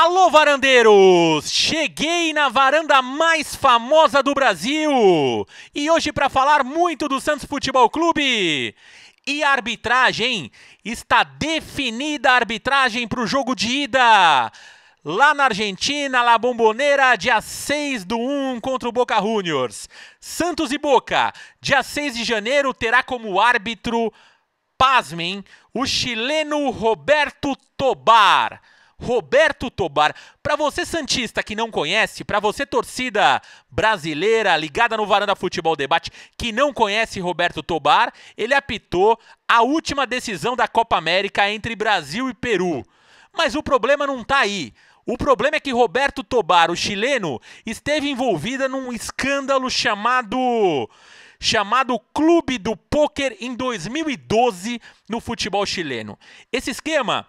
Alô, varandeiros! Cheguei na varanda mais famosa do Brasil e hoje para falar muito do Santos Futebol Clube. E arbitragem? Está definida a arbitragem para o jogo de ida. Lá na Argentina, La Bombonera, dia 6 do 1 contra o Boca Juniors. Santos e Boca, dia 6 de janeiro, terá como árbitro, pasmem, o chileno Roberto Tobar. Roberto Tobar. Para você santista que não conhece, para você torcida brasileira ligada no Varanda Futebol Debate que não conhece Roberto Tobar, ele apitou a última decisão da Copa América entre Brasil e Peru. Mas o problema não tá aí. O problema é que Roberto Tobar, o chileno, esteve envolvido num escândalo chamado chamado Clube do Poker em 2012 no futebol chileno. Esse esquema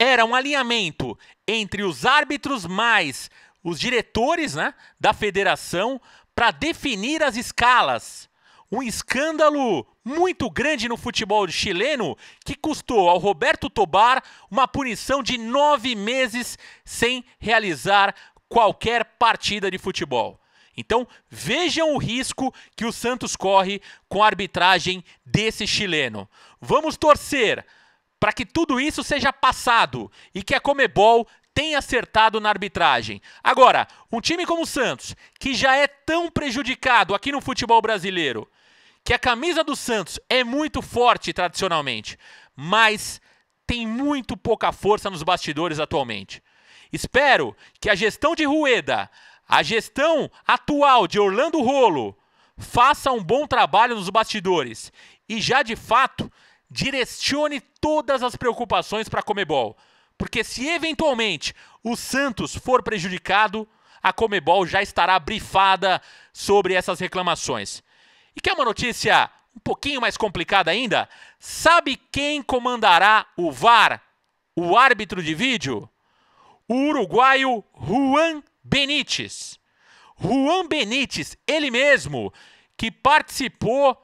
era um alinhamento entre os árbitros mais os diretores né, da federação para definir as escalas. Um escândalo muito grande no futebol chileno que custou ao Roberto Tobar uma punição de nove meses sem realizar qualquer partida de futebol. Então vejam o risco que o Santos corre com a arbitragem desse chileno. Vamos torcer para que tudo isso seja passado e que a Comebol tenha acertado na arbitragem. Agora, um time como o Santos, que já é tão prejudicado aqui no futebol brasileiro, que a camisa do Santos é muito forte tradicionalmente, mas tem muito pouca força nos bastidores atualmente. Espero que a gestão de Rueda, a gestão atual de Orlando Rolo, faça um bom trabalho nos bastidores e já de fato direcione todas as preocupações para a Comebol. Porque se eventualmente o Santos for prejudicado, a Comebol já estará brifada sobre essas reclamações. E quer uma notícia um pouquinho mais complicada ainda? Sabe quem comandará o VAR, o árbitro de vídeo? O uruguaio Juan Benítez. Juan Benítez, ele mesmo, que participou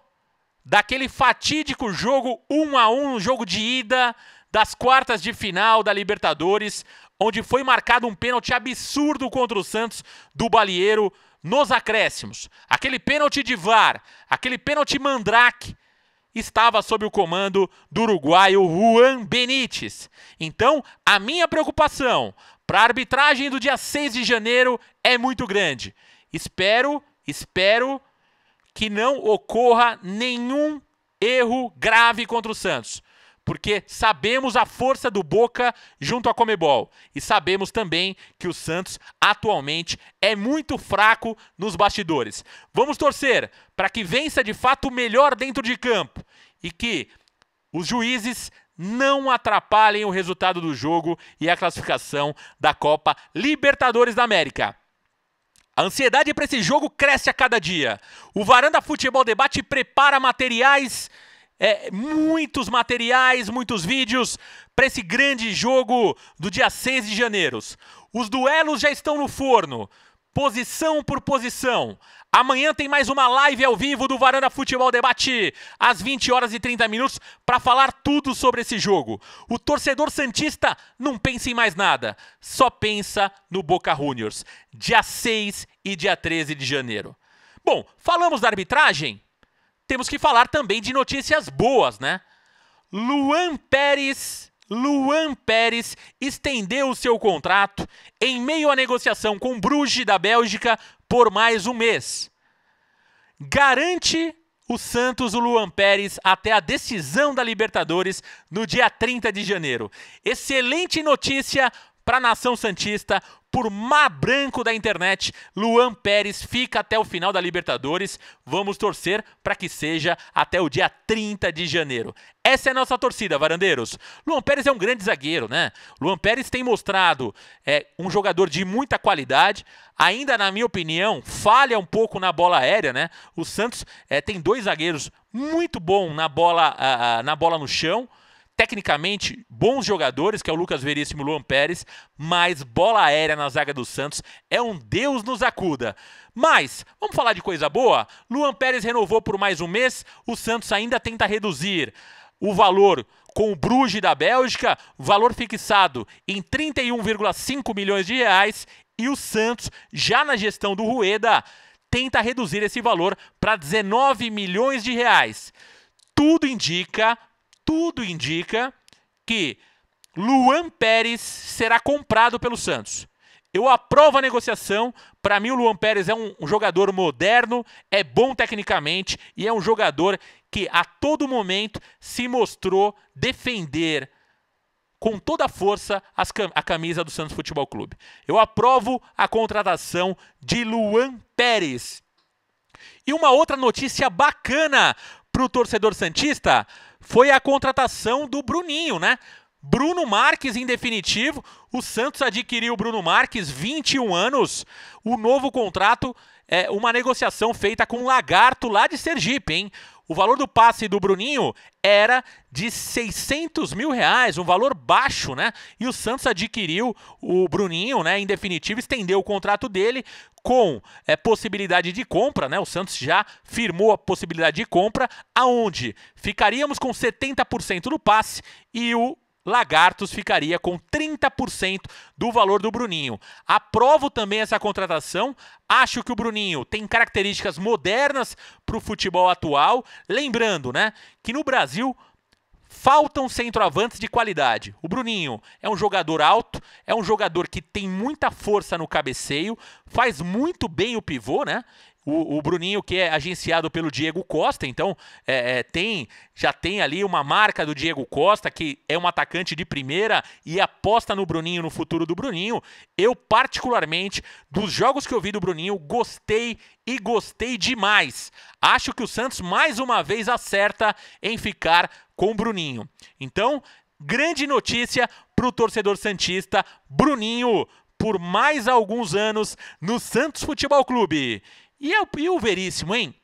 daquele fatídico jogo 1 a 1, jogo de ida das quartas de final da Libertadores, onde foi marcado um pênalti absurdo contra o Santos do Balieiro nos acréscimos. Aquele pênalti de VAR, aquele pênalti mandrake estava sob o comando do uruguaio Juan Benítez. Então, a minha preocupação para a arbitragem do dia 6 de janeiro é muito grande. Espero, espero que não ocorra nenhum erro grave contra o Santos, porque sabemos a força do Boca junto à Comebol e sabemos também que o Santos atualmente é muito fraco nos bastidores. Vamos torcer para que vença de fato o melhor dentro de campo e que os juízes não atrapalhem o resultado do jogo e a classificação da Copa Libertadores da América. A ansiedade para esse jogo cresce a cada dia. O Varanda Futebol Debate prepara materiais, é, muitos materiais, muitos vídeos para esse grande jogo do dia 6 de janeiro. Os duelos já estão no forno posição por posição. Amanhã tem mais uma live ao vivo do Varanda Futebol Debate, às 20 horas e 30 minutos, para falar tudo sobre esse jogo. O torcedor Santista não pensa em mais nada, só pensa no Boca Juniors, dia 6 e dia 13 de janeiro. Bom, falamos da arbitragem? Temos que falar também de notícias boas, né? Luan Pérez Luan Pérez estendeu seu contrato em meio à negociação com Bruges da Bélgica por mais um mês. Garante o Santos o Luan Pérez até a decisão da Libertadores no dia 30 de janeiro. Excelente notícia para a nação santista, por Má Branco da internet. Luan Pérez fica até o final da Libertadores. Vamos torcer para que seja até o dia 30 de janeiro. Essa é a nossa torcida, varandeiros. Luan Pérez é um grande zagueiro, né? Luan Pérez tem mostrado é, um jogador de muita qualidade. Ainda, na minha opinião, falha um pouco na bola aérea, né? O Santos é, tem dois zagueiros muito bom na bola, na bola no chão tecnicamente bons jogadores, que é o Lucas Veríssimo e o Luan Pérez, mas bola aérea na zaga do Santos é um Deus nos acuda. Mas, vamos falar de coisa boa? Luan Pérez renovou por mais um mês, o Santos ainda tenta reduzir o valor com o Bruges da Bélgica, valor fixado em 31,5 milhões de reais, e o Santos, já na gestão do Rueda, tenta reduzir esse valor para 19 milhões de reais. Tudo indica tudo indica que Luan Pérez será comprado pelo Santos. Eu aprovo a negociação. Para mim, o Luan Pérez é um, um, jogador moderno, é bom tecnicamente e é um jogador que a todo momento se mostrou defender com toda a força as, a camisa do Santos Futebol Clube. Eu aprovo a contratação de Luan Pérez. E uma outra notícia bacana para o torcedor Santista: foi a contratação do Bruninho, né? Bruno Marques em definitivo. O Santos adquiriu o Bruno Marques, 21 anos. O novo contrato é, uma negociação feita com um lagarto lá de Sergipe, hein? O valor do passe do Bruninho era de 600 mil reais, um valor baixo, né? E o Santos adquiriu o Bruninho, né? Em definitivo, estendeu o contrato dele com é, possibilidade de compra, né? O Santos já firmou a possibilidade de compra, aonde ficaríamos com 70% do passe e o Lagartos ficaria com 30% do valor do Bruninho. Aprovo também essa contratação. Acho que o Bruninho tem características modernas para o futebol atual. Lembrando, né, que no Brasil faltam centroavantes de qualidade. O Bruninho é um jogador alto, é um jogador que tem muita força no cabeceio, faz muito bem o pivô, né? O, o, Bruninho, que é agenciado pelo Diego Costa, então é, é, tem já tem ali uma marca do Diego Costa, que é um atacante de primeira e aposta no Bruninho, no futuro do Bruninho. Eu, particularmente, dos jogos que eu vi do Bruninho, gostei e gostei demais. Acho que o Santos mais uma vez acerta em ficar com o Bruninho. Então, grande notícia para o torcedor Santista: Bruninho. Por mais alguns anos no Santos Futebol Clube. E, é o e o Veríssimo, hein?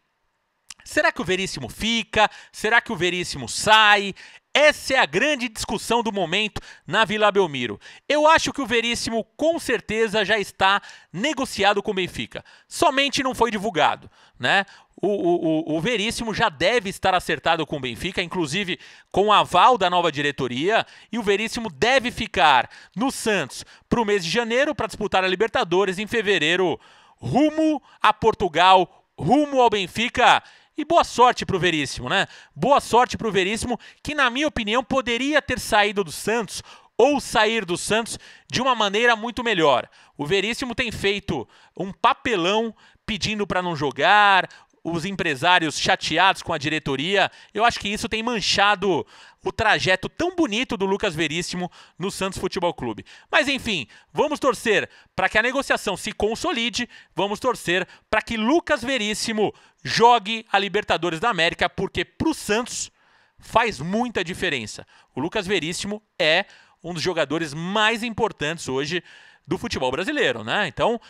Será que o Veríssimo fica? Será que o Veríssimo sai? Essa é a grande discussão do momento na Vila Belmiro. Eu acho que o Veríssimo com certeza já está negociado com o Benfica. Somente não foi divulgado, né? O, o, o, o Veríssimo já deve estar acertado com o Benfica, inclusive com o aval da nova diretoria, e o Veríssimo deve ficar no Santos para o mês de janeiro para disputar a Libertadores em fevereiro rumo a Portugal, rumo ao Benfica. E boa sorte para o Veríssimo, né? Boa sorte para o Veríssimo, que na minha opinião poderia ter saído do Santos ou sair do Santos de uma maneira muito melhor. O Veríssimo tem feito um papelão pedindo para não jogar, os empresários chateados com a diretoria. Eu acho que isso tem manchado o trajeto tão bonito do Lucas Veríssimo no Santos Futebol Clube. Mas enfim, vamos torcer para que a negociação se consolide, vamos torcer para que Lucas Veríssimo jogue a Libertadores da América, porque para o Santos faz muita diferença. O Lucas Veríssimo é um dos jogadores mais importantes hoje do futebol brasileiro, né? Então,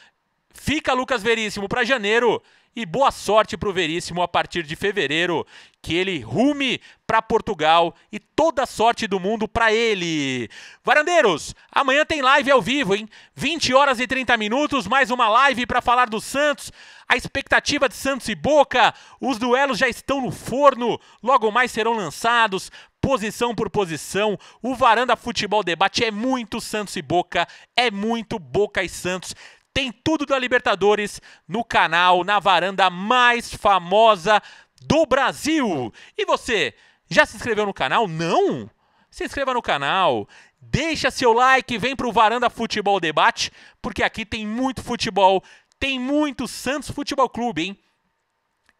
fica Lucas Veríssimo para janeiro e boa sorte para o Veríssimo a partir de fevereiro, que ele rume para Portugal e toda a sorte do mundo para ele. Varandeiros, amanhã tem live ao vivo, hein? 20 horas e 30 minutos, mais uma live para falar do Santos. A expectativa de Santos e Boca, os duelos já estão no forno, logo mais serão lançados posição por posição. O Varanda Futebol Debate é muito Santos e Boca, é muito Boca e Santos. Tem tudo da Libertadores no canal, na varanda mais famosa do Brasil. E você, já se inscreveu no canal? Não? Se inscreva no canal, deixa seu like, vem pro Varanda Futebol Debate, porque aqui tem muito futebol, tem muito Santos Futebol Clube, hein?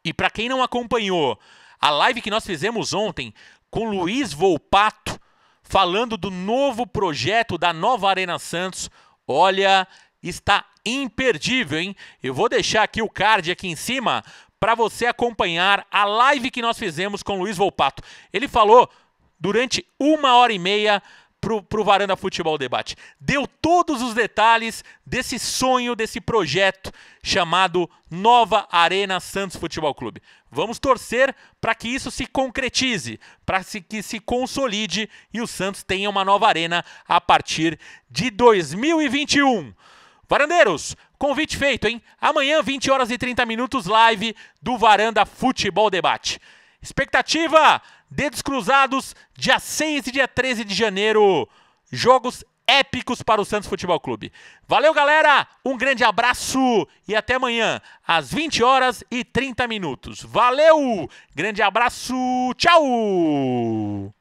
E para quem não acompanhou a live que nós fizemos ontem com Luiz Volpato, falando do novo projeto da nova Arena Santos, olha, está imperdível, hein? Eu vou deixar aqui o card aqui em cima para você acompanhar a live que nós fizemos com o Luiz Volpato. Ele falou durante uma hora e meia para o Varanda Futebol Debate. Deu todos os detalhes desse sonho, desse projeto chamado Nova Arena Santos Futebol Clube. Vamos torcer para que isso se concretize, para que se consolide e o Santos tenha uma nova arena a partir de 2021. Varandeiros, convite feito, hein? Amanhã, 20 horas e 30 minutos, live do Varanda Futebol Debate. Expectativa, dedos cruzados, dia 6 e dia 13 de janeiro. Jogos épicos para o Santos Futebol Clube. Valeu, galera! Um grande abraço e até amanhã, às 20 horas e 30 minutos. Valeu! Grande abraço! Tchau!